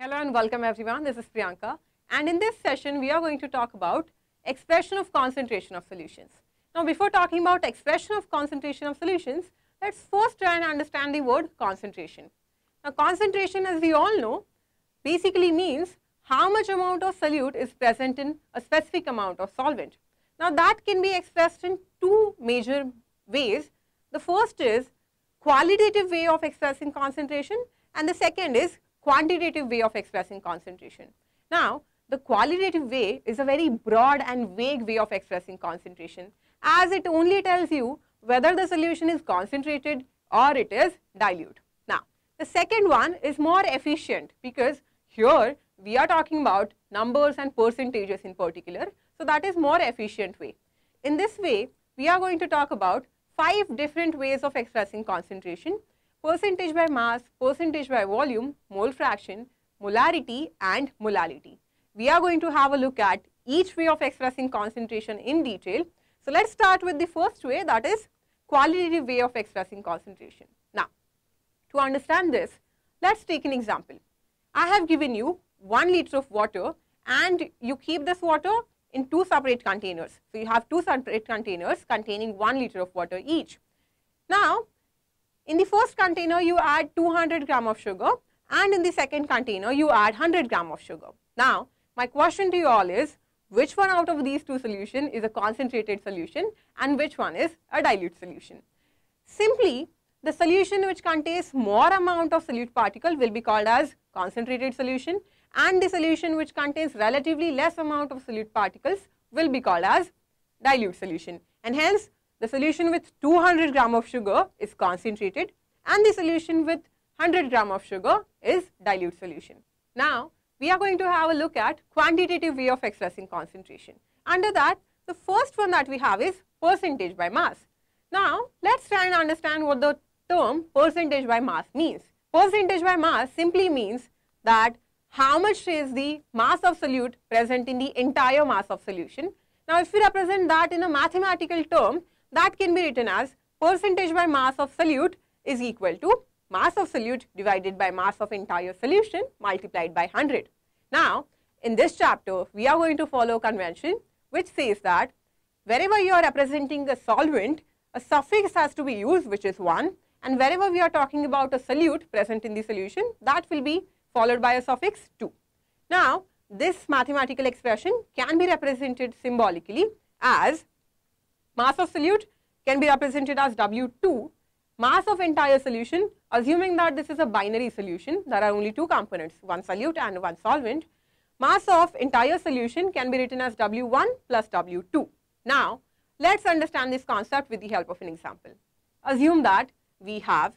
Hello and welcome everyone. This is Priyanka. And in this session, we are going to talk about expression of concentration of solutions. Now, before talking about expression of concentration of solutions, let's first try and understand the word concentration. Now, concentration, as we all know, basically means how much amount of solute is present in a specific amount of solvent. Now, that can be expressed in two major ways. The first is qualitative way of expressing concentration and the second is quantitative way of expressing concentration. Now, the qualitative way is a very broad and vague way of expressing concentration as it only tells you whether the solution is concentrated or it is dilute. Now, the second one is more efficient because here we are talking about numbers and percentages in particular. So, that is more efficient way. In this way, we are going to talk about five different ways of expressing concentration percentage by mass, percentage by volume, mole fraction, molarity and molality. We are going to have a look at each way of expressing concentration in detail. So let's start with the first way that is qualitative way of expressing concentration. Now, to understand this, let's take an example. I have given you 1 liter of water and you keep this water in two separate containers. So you have two separate containers containing 1 liter of water each. Now, in the first container, you add 200 gram of sugar and in the second container, you add 100 gram of sugar. Now, my question to you all is, which one out of these two solutions is a concentrated solution and which one is a dilute solution? Simply, the solution which contains more amount of solute particle will be called as concentrated solution and the solution which contains relatively less amount of solute particles will be called as dilute solution. And hence, the solution with 200 gram of sugar is concentrated and the solution with 100 gram of sugar is dilute solution. Now, we are going to have a look at quantitative way of expressing concentration. Under that, the first one that we have is percentage by mass. Now, let's try and understand what the term percentage by mass means. Percentage by mass simply means that how much is the mass of solute present in the entire mass of solution. Now, if we represent that in a mathematical term, that can be written as percentage by mass of solute is equal to mass of solute divided by mass of entire solution multiplied by 100. Now, in this chapter, we are going to follow convention which says that wherever you are representing the solvent, a suffix has to be used which is 1 and wherever we are talking about a solute present in the solution, that will be followed by a suffix 2. Now, this mathematical expression can be represented symbolically as Mass of solute can be represented as W2. Mass of entire solution, assuming that this is a binary solution, there are only two components, one solute and one solvent. Mass of entire solution can be written as W1 plus W2. Now, let's understand this concept with the help of an example. Assume that we have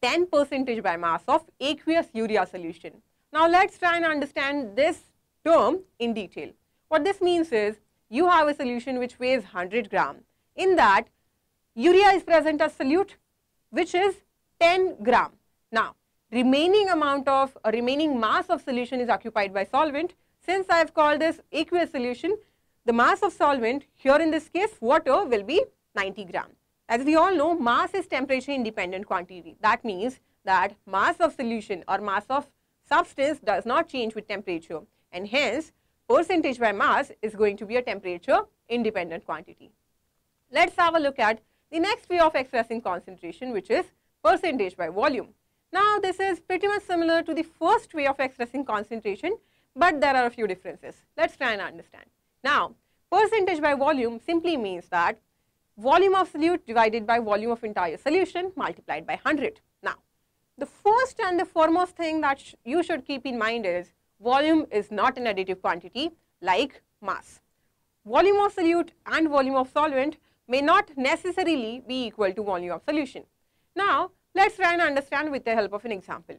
10 percentage by mass of aqueous urea solution. Now let's try and understand this term in detail. What this means is you have a solution which weighs 100 gram in that, urea is present as solute, which is 10 gram. Now, remaining amount of uh, remaining mass of solution is occupied by solvent. Since I have called this aqueous solution, the mass of solvent here in this case water will be 90 gram. As we all know, mass is temperature independent quantity. That means that mass of solution or mass of substance does not change with temperature and hence percentage by mass is going to be a temperature independent quantity. Let's have a look at the next way of expressing concentration which is percentage by volume. Now this is pretty much similar to the first way of expressing concentration but there are a few differences. Let's try and understand. Now percentage by volume simply means that volume of solute divided by volume of entire solution multiplied by 100. Now the first and the foremost thing that sh you should keep in mind is volume is not an additive quantity like mass. Volume of solute and volume of solvent may not necessarily be equal to volume of solution. Now, let us try and understand with the help of an example.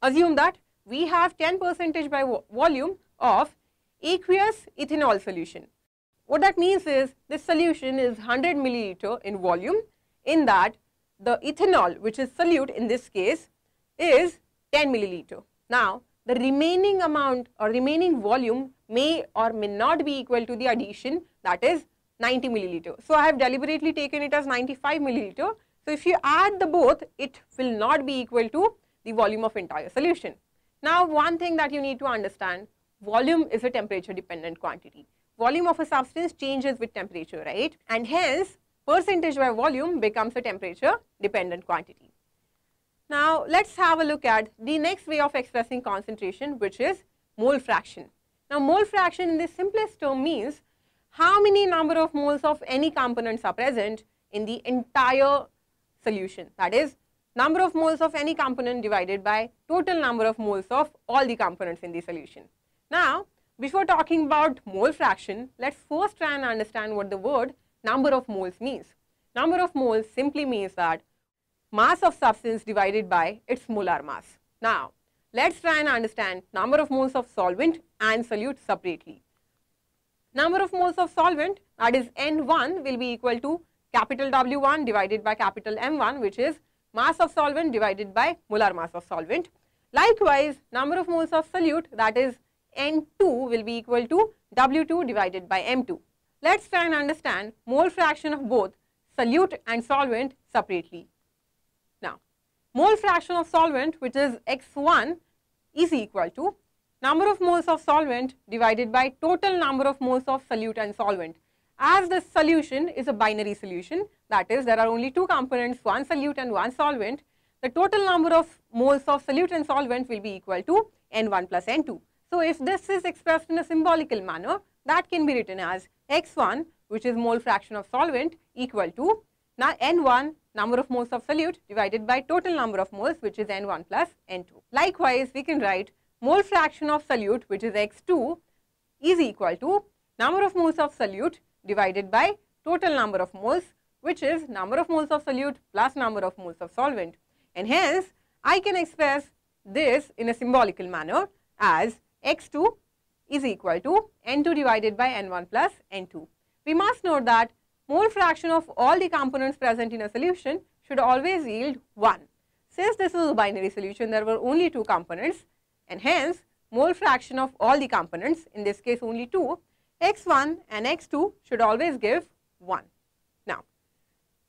Assume that we have 10 percentage by volume of aqueous ethanol solution. What that means is this solution is 100 milliliter in volume in that the ethanol which is solute in this case is 10 milliliter. Now, the remaining amount or remaining volume may or may not be equal to the addition that is 90 milliliter. So I have deliberately taken it as 95 milliliter. So if you add the both, it will not be equal to the volume of entire solution. Now one thing that you need to understand, volume is a temperature dependent quantity. Volume of a substance changes with temperature, right? And hence percentage by volume becomes a temperature dependent quantity. Now let's have a look at the next way of expressing concentration which is mole fraction. Now mole fraction in the simplest term means how many number of moles of any components are present in the entire solution. That is, number of moles of any component divided by total number of moles of all the components in the solution. Now, before talking about mole fraction, let's first try and understand what the word number of moles means. Number of moles simply means that mass of substance divided by its molar mass. Now, let's try and understand number of moles of solvent and solute separately. Number of moles of solvent that is N1 will be equal to capital W1 divided by capital M1 which is mass of solvent divided by molar mass of solvent. Likewise, number of moles of solute that is N2 will be equal to W2 divided by M2. Let's try and understand mole fraction of both solute and solvent separately. Now, mole fraction of solvent which is X1 is equal to number of moles of solvent divided by total number of moles of solute and solvent. As the solution is a binary solution, that is there are only two components, one solute and one solvent, the total number of moles of solute and solvent will be equal to N1 plus N2. So if this is expressed in a symbolical manner, that can be written as X1 which is mole fraction of solvent equal to now N1 number of moles of solute divided by total number of moles which is N1 plus N2. Likewise, we can write mole fraction of solute which is x2 is equal to number of moles of solute divided by total number of moles which is number of moles of solute plus number of moles of solvent and hence I can express this in a symbolical manner as x2 is equal to n2 divided by n1 plus n2. We must note that mole fraction of all the components present in a solution should always yield 1. Since this is a binary solution, there were only two components and hence mole fraction of all the components, in this case only 2, x1 and x2 should always give 1. Now,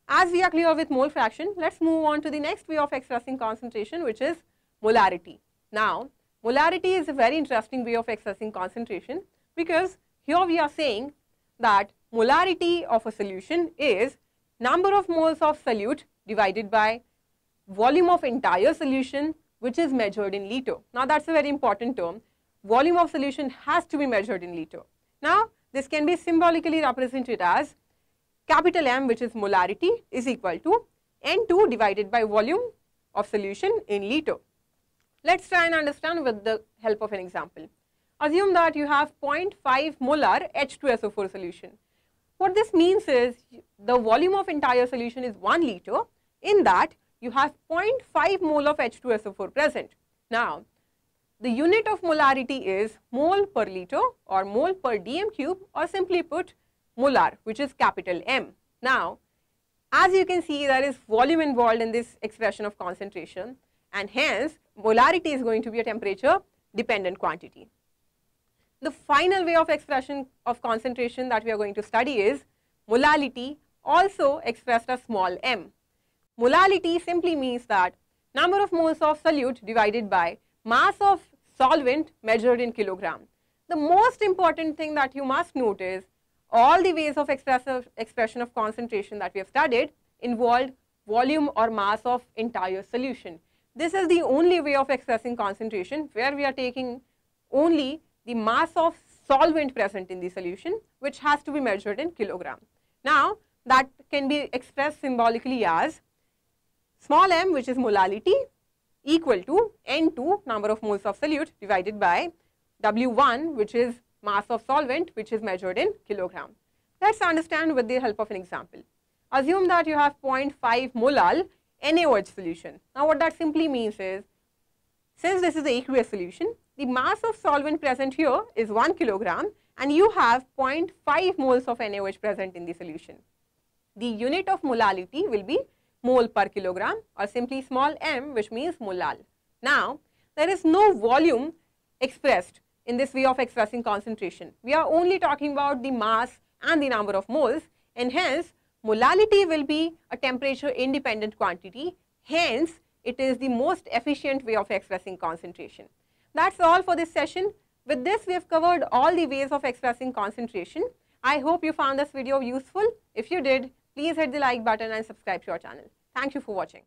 as we are clear with mole fraction, let's move on to the next way of expressing concentration which is molarity. Now, molarity is a very interesting way of expressing concentration because here we are saying that molarity of a solution is number of moles of solute divided by volume of entire solution which is measured in liter. Now that's a very important term. Volume of solution has to be measured in liter. Now this can be symbolically represented as capital M which is molarity is equal to N2 divided by volume of solution in liter. Let's try and understand with the help of an example. Assume that you have 0.5 molar H2SO4 solution. What this means is the volume of entire solution is 1 liter. In that, you have 0.5 mole of H2SO4 present. Now, the unit of molarity is mole per liter or mole per dm cube or simply put molar which is capital M. Now, as you can see there is volume involved in this expression of concentration and hence molarity is going to be a temperature dependent quantity. The final way of expression of concentration that we are going to study is molality also expressed as small m. Molality simply means that number of moles of solute divided by mass of solvent measured in kilogram. The most important thing that you must note is all the ways of expression of concentration that we have studied involved volume or mass of entire solution. This is the only way of expressing concentration where we are taking only the mass of solvent present in the solution which has to be measured in kilogram. Now that can be expressed symbolically as small m which is molality equal to N2 number of moles of solute divided by W1 which is mass of solvent which is measured in kilogram. Let's understand with the help of an example. Assume that you have 0.5 molal NaOH solution. Now what that simply means is since this is the aqueous solution the mass of solvent present here is 1 kilogram and you have 0.5 moles of NaOH present in the solution. The unit of molality will be mole per kilogram or simply small m which means molal. Now, there is no volume expressed in this way of expressing concentration. We are only talking about the mass and the number of moles and hence molality will be a temperature independent quantity. Hence, it is the most efficient way of expressing concentration. That's all for this session. With this, we have covered all the ways of expressing concentration. I hope you found this video useful. If you did, Please hit the like button and subscribe to our channel. Thank you for watching.